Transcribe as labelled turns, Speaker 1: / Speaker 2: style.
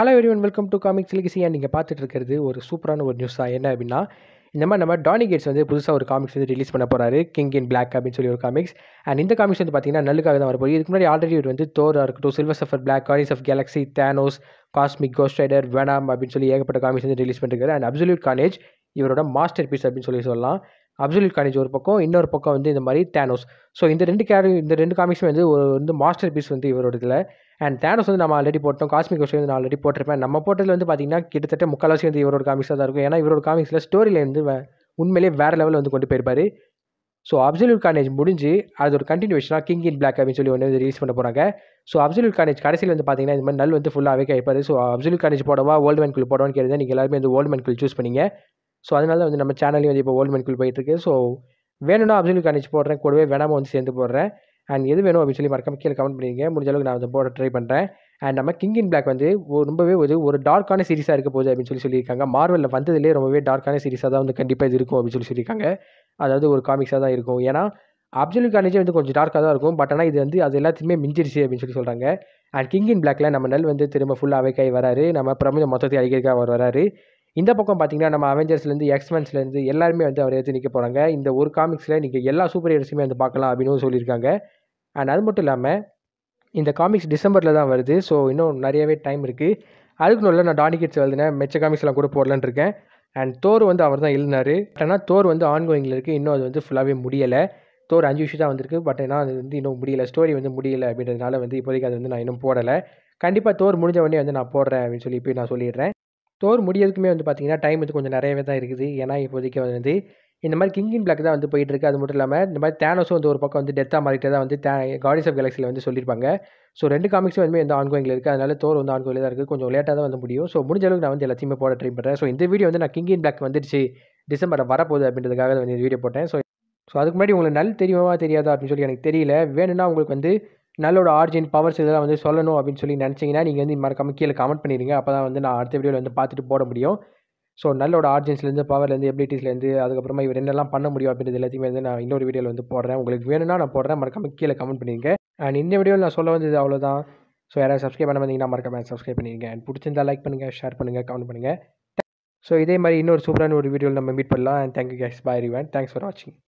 Speaker 1: hello everyone welcome to comic சிலிகிசியாக நீங்கள் பார்த்துட்டு இருக்கிறது ஒரு சூப்பரான ஒரு நியூஸ் தான் என்ன அப்படின்னா இந்த மாதிரி நம்ம டானி கேட்ஸ் வந்து புதுசாக ஒரு காமிக்ஸ் வந்து ரிலீஸ் பண்ண போகிறாரு கிங் இன் பிளாக் அப்படின்னு சொல்லி ஒரு காமிக்ஸ் அண்ட் இந்த காமிக்ஸ் வந்து பார்த்தீங்கன்னா நல்லுக்காக தான் வரப்போது இதுக்கு முன்னாடி ஆல்ரெடி இவர் வந்து தோராக இருக்கட்டும் சில்வர் சஃபர் பிளாக் காரிஸ் of galaxy Thanos cosmic ghost rider venom அப்படின்னு சொல்லி ஏகப்பட்ட காமிக்ஸ் வந்து ரிலீஸ் பண்ணிருக்காரு அண்ட் அப்சல்யூட் காலேஜ் இவரோட மாஸ்டர் பீஸ் அப்படின்னு சொல்லி சொல்லலாம் அப்சல்யூட் காலேஜ் ஒரு பக்கம் இன்னொரு பக்கம் வந்து இந்த மாதிரி தேனோஸ் ஸோ இந்த ரெண்டு கேரக்டர் இந்த ரெண்டு காமிக்ஸும் வந்து ஒரு வந்து மாஸ்டர் பீஸ் வந்து இவரோட இதில் அண்ட் தேனஸ் வந்து நம்ம ஆல்ரெடி போட்டோம் காஸ்மிக் விஷயம் வந்து நான் ஆல்ரெடி போட்டிருப்பேன் நம்ம போட்டதில் வந்து பார்த்திங்கன்னா கிட்டத்தட்ட முக்கால்வாசி வந்து இவரோட காமிக்ஸாக தான் இருக்கும் ஏன்னா இவரோட காமிக்ஸில் ஸ்டோரியில் வந்து உண்மையிலே வேறு லெவலில் வந்து கொண்டு போயிருப்பார் ஸோ அப்சல்யூட் கானேஜ் முடிஞ்சு அது ஒரு கண்டினியூஷனாக கிங் இன் பிளாக் அப்படின்னு சொல்லி ஒன்று ரிலீஸ் பண்ண போகிறாங்க ஸோ அப்சல்யூட் கானேஜ் கடைசியில் வந்து பார்த்தீங்கன்னா இந்த மாதிரி நல் வந்து ஃபுல்லாகவே கேட்பாரு ஸோ அப்சல்யூட் கானேஜ் போடவா ஓல்டு குழு போடவான்னு கேட்டு நீங்கள் எல்லாருமே வந்து ஓல்டு மேன்குள் சூஸ் பண்ணிங்க ஸோ அதனால வந்து நம்ம சேனல்லையும் வந்து இப்போ ஓல்டு குழு போயிட்டுருக்கு ஸோ வேணும்னா அப்சல்யூட் கானேஜ் போடுறேன் கூடவே வேணாமல் வந்து சேர்ந்து போடுறேன் அண்ட் எது வேணும் அப்படின்னு சொல்லி மறக்காம கீழே கமெண்ட் பண்ணிடுங்க முடிஞ்ச அளவுக்கு நான் அதை போட ட்ரை பண்ணுறேன் அண்ட் நம்ம கிங் இன் பிளாக் வந்து ரொம்பவே ஒரு ஒரு டார்க்கான சீரிஸாக இருக்க போகுது அப்படின்னு சொல்லி சொல்லியிருக்காங்க மார்வலில் வந்ததுலேயே ரொம்பவே டார்க்கான சீரிஸாக தான் வந்து கண்டிப்பாக இது இருக்கும் அப்படின்னு சொல்லி சொல்லியிருக்காங்க அதாவது ஒரு காமிக்ஸாக தான் இருக்கும் ஏன்னா அப்சல்யூட் காலேஜே வந்து கொஞ்சம் டார்க்காக தான் இருக்கும் பட் ஆனால் இது வந்து அது எல்லாத்தையுமே மிஞ்சிருச்சு அப்படின்னு சொல்லி சொல்கிறாங்க அண்ட் கிங் இன் பிளாக்ல நம்ம நெல் வந்து திரும்ப ஃபுல்லாக அவைக்காய் வராரு நம்ம பிரபஞ்சம் மொத்தத்தை அழிக்கிறதுக்காக அவர் வராரு இந்த பக்கம் பார்த்தீங்கன்னா நம்ம அவெஞ்சர்ஸ்லேருந்து எக்ஸ்மென்ஸ்லேருந்து எல்லாருமே வந்து அவர் எடுத்து நிற்க போகிறாங்க இந்த ஒரு காமிக்ஸில் நீங்கள் எல்லா சூப்பர் ஹீரோஸுமே வந்து பார்க்கலாம் அப்படின்னு சொல்லியிருக்காங்க அண்ட் அது மட்டும் இல்லாமல் இந்த காமிக்ஸ் டிசம்பரில் தான் வருது ஸோ இன்னும் நிறையவே டைம் இருக்குது அதுக்கு நல்ல நான் டானி கிட்ஸ் எழுதினேன் மெச்ச காமிக்ஸ்லாம் கூட போடலான்னு இருக்கேன் அண்ட் தோர் வந்து அவர் தான் எழுதினார் பட் ஆனால் தோர் வந்து ஆன்கோயிங்கில் இருக்குது இன்னும் அது வந்து ஃபுல்லாகவே முடியலை தோர் அஞ்சு விஷயம் தான் வந்திருக்கு பட் ஆனால் அது வந்து இன்னும் முடியலை ஸ்டோரி வந்து முடியலை அப்படின்றதுனால வந்து இப்போதைக்கு அது வந்து நான் இன்னும் போடலை கண்டிப்பாக தோர் முடிஞ்ச உடனே வந்து நான் போடுறேன் அப்படின்னு சொல்லி இப்போ நான் சொல்லிடுறேன் தோர் முடியறதுக்குமே வந்து பார்த்திங்கன்னா டைம் வந்து கொஞ்சம் நிறையவே தான் இருக்குது ஏன்னா இப்போதைக்கு வந்து இந்த மாதிரி கிங் இன் பிளாக் தான் வந்து போயிட்டுருக்கு அது மட்டும் இல்லாமல் இந்த மாதிரி தேனோஸும் வந்து ஒரு பக்கம் வந்து டெத்தாக மாறிட்டே தான் வந்து தே காடிஸ் ஆஃப் கேலக்ஸியில் வந்து சொல்லியிருப்பாங்க ஸோ ரெண்டு காமிக்ஸும் வந்து இந்த ஆன்கோயிங்கில் இருக்குது அதனால தோர் வந்து ஆன்கோயில் தான் இருக்குது கொஞ்சம் லேட்டாக தான் வந்து முடியும் ஸோ முடிஞ்ச அளவுக்கு நான் வந்து எல்லாத்தையுமே போட ட்ரை பண்ணுறேன் ஸோ இந்த வீடியோ வந்து நான் கிங் இன் பிளாக் வந்துடுச்சு டிசம்பரில் வரப்போகுது அப்படின்றதுக்காக வந்து இந்த வீடியோ போட்டேன் ஸோ ஸோ அதுக்கு முன்னாடி உங்களுக்கு நல் தெரியுமா தெரியாதா அப்படின்னு சொல்லி எனக்கு தெரியல வேணும்னா உங்களுக்கு வந்து நல்லோட ஆர்ஜின் பவர்ஸ் இதெல்லாம் வந்து சொல்லணும் அப்படின்னு சொல்லி நினச்சிங்கன்னா நீங்கள் வந்து மறக்காமல் கீழே கமெண்ட் பண்ணிடுங்க அப்போ தான் வந்து நான் அடுத்த வீடியோவில் வந்து பார்த்துட்டு போட முடியும் ஸோ நல்லோட ஆர்ஜின்ஸ்லேருந்து பவர்லேருந்து எபிலிட்டிஸ்லேருந்து அதுக்கப்புறமா இவர் என்னெல்லாம் பண்ண முடியும் அப்படின்றது எல்லாத்தையுமே வந்து நான் இன்னொரு வீடியோவில் வந்து போடுறேன் உங்களுக்கு வேணும்னா நான் போடுறேன் மறக்காம கீழே கமெண்ட் பண்ணியிருக்கேன் அண்ட் இந்த வீடியோவில் நான் சொல்ல வந்தது அவ்வளோதான் ஸோ யாராவது சப்ஸ்கிரைப் பண்ண வந்தீங்கன்னா மறக்காம சப்ஸ்கிரைப் பண்ணியிருக்கேன் அண்ட் பிடிச்சிருந்தா லைக் பண்ணுங்கள் ஷேர் பண்ணுங்கள் கமெண்ட் பண்ணுங்கள் ஸோ இதே மாதிரி இன்னொரு சூப்பரான ஒரு வீடியோவில் நம்ம மீட் பண்ணலாம் and thank you guys bye everyone thanks for வாட்சிங்